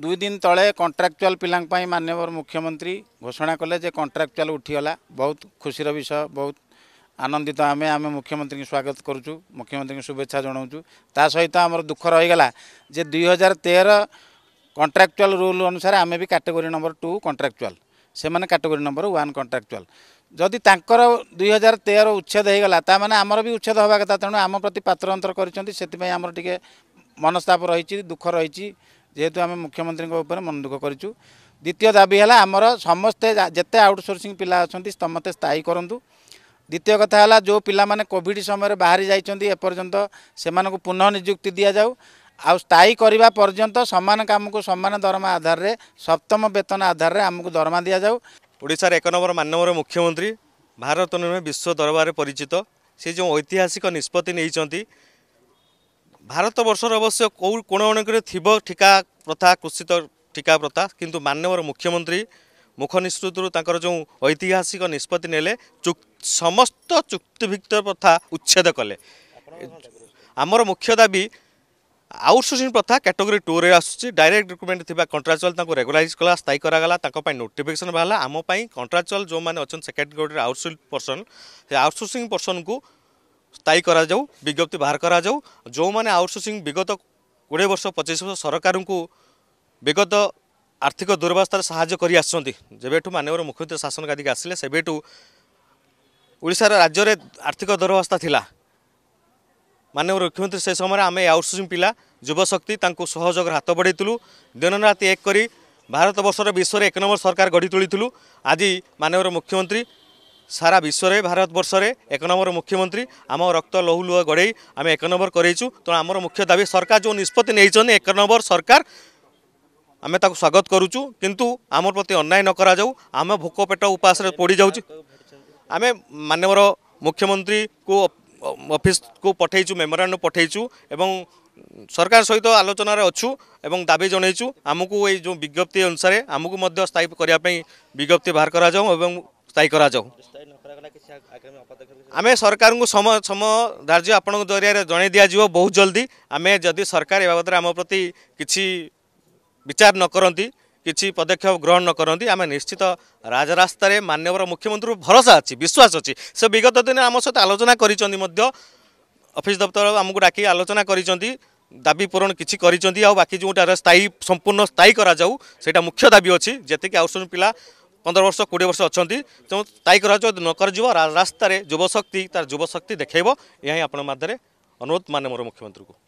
ଦୁଇ ଦିନ ତଳେ କଣ୍ଟ୍ରାକ୍ଚୁଆଲ୍ ପିଲାଙ୍କ ପାଇଁ ମାନ୍ୟବର ମୁଖ୍ୟମନ୍ତ୍ରୀ ଘୋଷଣା କଲେ ଯେ କଣ୍ଟ୍ରାକ୍ଚୁଆଲ୍ ଉଠିଗଲା ବହୁତ ଖୁସିର ବିଷୟ ବହୁତ ଆନନ୍ଦିତ ଆମେ ଆମେ ମୁଖ୍ୟମନ୍ତ୍ରୀଙ୍କୁ ସ୍ୱାଗତ କରୁଛୁ ମୁଖ୍ୟମନ୍ତ୍ରୀଙ୍କୁ ଶୁଭେଚ୍ଛା ଜଣାଉଛୁ ତା ସହିତ ଆମର ଦୁଃଖ ରହିଗଲା ଯେ ଦୁଇ ହଜାର ତେର କଣ୍ଟ୍ରାକ୍ଚୁଆଲ୍ ରୁଲ୍ ଅନୁସାରେ ଆମେ ବି କାଟେଗୋରୀ ନମ୍ବର ଟୁ କଣ୍ଟ୍ରାକ୍ଚୁଆଲ୍ ସେମାନେ କାଟେଗୋରୀ ନମ୍ବର ୱାନ୍ କଣ୍ଟ୍ରାକ୍ଚୁଆଲ୍ ଯଦି ତାଙ୍କର ଦୁଇ ହଜାର ତେର ଉଚ୍ଛେଦ ହୋଇଗଲା ତା ମାନେ ଆମର ବି ଉଚ୍ଛେଦ ହେବା କଥା ତେଣୁ ଆମ ପ୍ରତି ପାତ୍ରଅନ୍ତର କରିଛନ୍ତି ସେଥିପାଇଁ ଆମର ଟିକେ ମନସ୍ତାପ ରହିଛି ଦୁଃଖ ରହିଛି ଯେହେତୁ ଆମେ ମୁଖ୍ୟମନ୍ତ୍ରୀଙ୍କ ଉପରେ ମନଦୁଃଖ କରିଛୁ ଦ୍ୱିତୀୟ ଦାବି ହେଲା ଆମର ସମସ୍ତେ ଯେତେ ଆଉଟସୋର୍ସିଂ ପିଲା ଅଛନ୍ତି ସମସ୍ତେ ସ୍ଥାୟୀ କରନ୍ତୁ ଦ୍ୱିତୀୟ କଥା ହେଲା ଯେଉଁ ପିଲାମାନେ କୋଭିଡ଼ ସମୟରେ ବାହାରି ଯାଇଛନ୍ତି ଏପର୍ଯ୍ୟନ୍ତ ସେମାନଙ୍କୁ ପୁନଃ ନିଯୁକ୍ତି ଦିଆଯାଉ ଆଉ ସ୍ଥାୟୀ କରିବା ପର୍ଯ୍ୟନ୍ତ ସମାନ କାମକୁ ସମାନ ଦରମା ଆଧାରରେ ସପ୍ତମ ବେତନ ଆଧାରରେ ଆମକୁ ଦରମା ଦିଆଯାଉ ଓଡ଼ିଶାର ଏକ ନମ୍ବର ମାନ୍ୟବର ମୁଖ୍ୟମନ୍ତ୍ରୀ ଭାରତ ନୁହେଁ ବିଶ୍ୱ ଦରବାରରେ ପରିଚିତ ସେ ଯେଉଁ ଐତିହାସିକ ନିଷ୍ପତ୍ତି ନେଇଛନ୍ତି ଭାରତବର୍ଷର ଅବଶ୍ୟ କେଉଁ କୋଣ ଅଣକରେ ଥିବ ଠିକା ପ୍ରଥା କୃଷିତ ଠିକା ପ୍ରଥା କିନ୍ତୁ ମାନ୍ୟବର ମୁଖ୍ୟମନ୍ତ୍ରୀ ମୁଖ ନିଷ୍ପତ୍ତିରୁ ତାଙ୍କର ଯେଉଁ ଐତିହାସିକ ନିଷ୍ପତ୍ତି ନେଲେ ସମସ୍ତ ଚୁକ୍ତିଭିକ୍ତ ପ୍ରଥା ଉଚ୍ଛେଦ କଲେ ଆମର ମୁଖ୍ୟ ଦାବି ଆଉଟ୍ସୋର୍ସିଂ ପ୍ରଥା କାଟେଗୋରୀ ଟୁରେ ଆସୁଛି ଡାଇରେକ୍ଟ ରିକ୍ରୁଟମେଣ୍ଟ ଥିବା କଣ୍ଟ୍ରାକ୍ଚୁଆଲ ତାଙ୍କୁ ରେଗୁଲାଇଜ୍ କଲା ସ୍ଥାୟୀ କରାଗଲା ତାଙ୍କ ପାଇଁ ନୋଟିଫିକେସନ୍ ବାହାରିଲା ଆମ ପାଇଁ କଣ୍ଟ୍ରାକ୍ଚୁଆଲ ଯେଉଁମାନେ ଅଛନ୍ତି ସେକେଟ୍ରି ଗୋଟେ ଆଉଟ୍ସୋର୍ସିଂ ପର୍ସନ୍ ସେ ଆଉଟ୍ସୋର୍ସିଂ ପର୍ସନ୍କୁ ସ୍ଥାୟୀ କରାଯାଉ ବିଜ୍ଞପ୍ତି ବାହାର କରାଯାଉ ଯେଉଁମାନେ ଆଉଟସୋର୍ସିଂ ବିଗତ କୋଡ଼ିଏ ବର୍ଷ ପଚିଶ ବର୍ଷ ସରକାରଙ୍କୁ ବିଗତ ଆର୍ଥିକ ଦୁରବସ୍ଥାରେ ସାହାଯ୍ୟ କରି ଆସୁଛନ୍ତି ଯେବେଠୁ ମାନ୍ୟବର ମୁଖ୍ୟମନ୍ତ୍ରୀ ଶାସନ ଗାଦିକି ଆସିଲେ ସେବେଠୁ ଓଡ଼ିଶାର ରାଜ୍ୟରେ ଆର୍ଥିକ ଦୁରବସ୍ଥା ଥିଲା ମାନ୍ୟବର ମୁଖ୍ୟମନ୍ତ୍ରୀ ସେ ସମୟରେ ଆମେ ଆଉଟସୋର୍ସିଂ ପିଲା ଯୁବଶକ୍ତି ତାଙ୍କୁ ସହଯୋଗର ହାତ ବଢ଼େଇଥିଲୁ ଦିନରାତି ଏକ କରି ଭାରତବର୍ଷର ବିଶ୍ୱରେ ଏକ ନମ୍ବର ସରକାର ଗଢ଼ି ତୋଳିଥିଲୁ ଆଜି ମାନ୍ୟବର ମୁଖ୍ୟମନ୍ତ୍ରୀ সারা বিশ্বরে ভারতবর্ষের এক নম্বর মুখ্যমন্ত্রী আমার রক্ত লহুলুহ গড়াই আমি এক নম্বর করেছু তো আমার মুখ্য দাবি সরকার যে নিষ্পতি নিয়েছেন এক নম্বর সরকার আমি তাকে স্বাগত করুছু কিন্তু আমার প্রতি অন্যায় নকরা যাও আমি ভোক পেট উপাসরে পড়ি যাচ্ছি আমি মানবর মুখ্যমন্ত্রী কু অফিস কু পঠাইছু মেমোরাণ্ড পঠাইছু এবং সরকার সহ আলোচনার অছু এবং দাবি জনাইছু আমি এই যে বিজ্ঞপ্তি অনুসারে আমি স্থায়ী করা বিজ্ঞপ্তি বাহার করা যাও এবং স্থায়ী করা যাও ଆମେ ସରକାରଙ୍କୁ ସମୟ ସମୟ ଧାର୍ଯ୍ୟ ଆପଣଙ୍କ ଜରିଆରେ ଜଣାଇ ଦିଆଯିବ ବହୁତ ଜଲ୍ଦି ଆମେ ଯଦି ସରକାର ଏ ବାବଦରେ ଆମ ପ୍ରତି କିଛି ବିଚାର ନ କରନ୍ତି କିଛି ପଦକ୍ଷେପ ଗ୍ରହଣ ନ କରନ୍ତି ଆମେ ନିଶ୍ଚିତ ରାଜରାସ୍ତାରେ ମାନ୍ୟବର ମୁଖ୍ୟମନ୍ତ୍ରୀଙ୍କୁ ଭରସା ଅଛି ବିଶ୍ୱାସ ଅଛି ସେ ବିଗତ ଦିନେ ଆମ ସହିତ ଆଲୋଚନା କରିଛନ୍ତି ମଧ୍ୟ ଅଫିସ ଦପ୍ତର ଆମକୁ ଡାକି ଆଲୋଚନା କରିଛନ୍ତି ଦାବି ପୂରଣ କିଛି କରିଛନ୍ତି ଆଉ ବାକି ଯେଉଁଟା ସ୍ଥାୟୀ ସମ୍ପୂର୍ଣ୍ଣ ସ୍ଥାୟୀ କରାଯାଉ ସେଇଟା ମୁଖ୍ୟ ଦାବି ଅଛି ଯେତିକି ଆଉସନ୍ ପିଲା ପନ୍ଦର ବର୍ଷ କୋଡ଼ିଏ ବର୍ଷ ଅଛନ୍ତି ତେଣୁ ତାଇ କରାଯିବ ଯଦି ନ କରାଯିବ ରାସ୍ତାରେ ଯୁବଶକ୍ତି ତାର ଯୁବଶକ୍ତି ଦେଖାଇବ ଏହା ହିଁ ଆପଣଙ୍କ ମାଧ୍ୟରେ ଅନୁରୋଧ ମାନେ ମୋର ମୁଖ୍ୟମନ୍ତ୍ରୀଙ୍କୁ